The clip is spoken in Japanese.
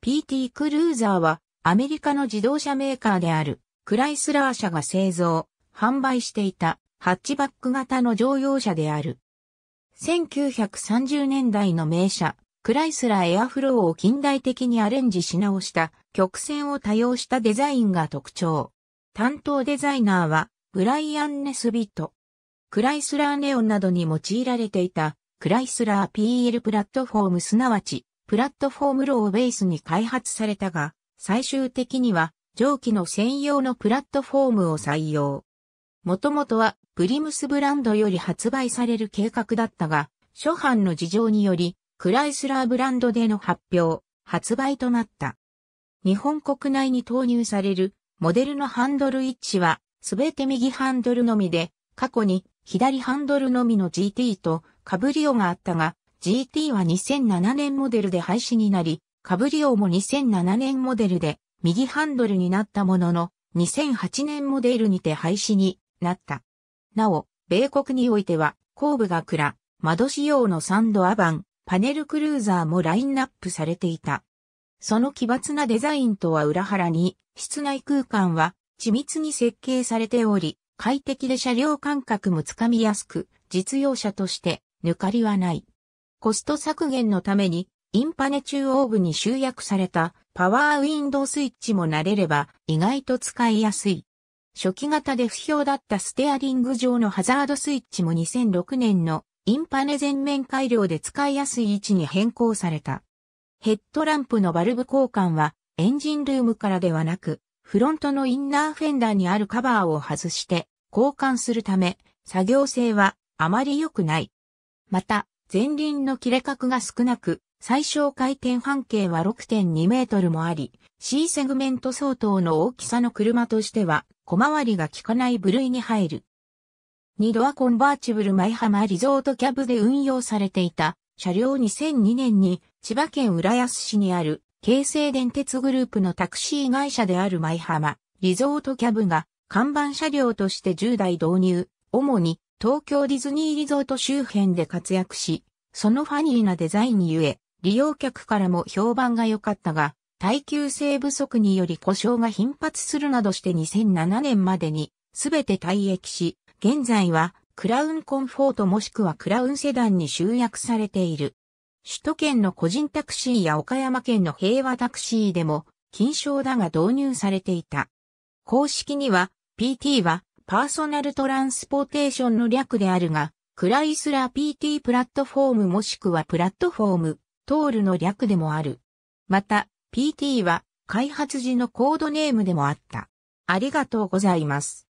PT クルーザーはアメリカの自動車メーカーであるクライスラー社が製造、販売していたハッチバック型の乗用車である。1930年代の名車、クライスラーエアフローを近代的にアレンジし直した曲線を多用したデザインが特徴。担当デザイナーはブライアン・ネスビット。クライスラーネオンなどに用いられていたクライスラー PL プラットフォームすなわちプラットフォーム炉をベースに開発されたが、最終的には蒸気の専用のプラットフォームを採用。もともとはプリムスブランドより発売される計画だったが、諸般の事情により、クライスラーブランドでの発表、発売となった。日本国内に投入されるモデルのハンドル一致は、すべて右ハンドルのみで、過去に左ハンドルのみの GT とカブリオがあったが、GT は2007年モデルで廃止になり、カブリオも2007年モデルで右ハンドルになったものの、2008年モデルにて廃止になった。なお、米国においては、後部が暗、窓仕様のサンドアバン、パネルクルーザーもラインナップされていた。その奇抜なデザインとは裏腹に、室内空間は緻密に設計されており、快適で車両感覚もつかみやすく、実用車として抜かりはない。コスト削減のために、インパネ中央部に集約されたパワーウィンドウスイッチも慣れれば意外と使いやすい。初期型で不評だったステアリング上のハザードスイッチも2006年のインパネ全面改良で使いやすい位置に変更された。ヘッドランプのバルブ交換はエンジンルームからではなく、フロントのインナーフェンダーにあるカバーを外して交換するため、作業性はあまり良くない。また、前輪の切れ角が少なく、最小回転半径は6.2メートルもあり、C セグメント相当の大きさの車としては、小回りが効かない部類に入る。2ドアコンバーチブル舞浜リゾートキャブで運用されていた車両2002年に千葉県浦安市にある京成電鉄グループのタクシー会社である舞浜リゾートキャブが看板車両として10台導入、主に東京ディズニーリゾート周辺で活躍し、そのファニーなデザインにゆえ、利用客からも評判が良かったが、耐久性不足により故障が頻発するなどして2007年までに全て退役し、現在はクラウンコンフォートもしくはクラウンセダンに集約されている。首都圏の個人タクシーや岡山県の平和タクシーでも、金賞だが導入されていた。公式には、PT はパーソナルトランスポーテーションの略であるが、クライスラー PT プラットフォームもしくはプラットフォーム、トールの略でもある。また、PT は開発時のコードネームでもあった。ありがとうございます。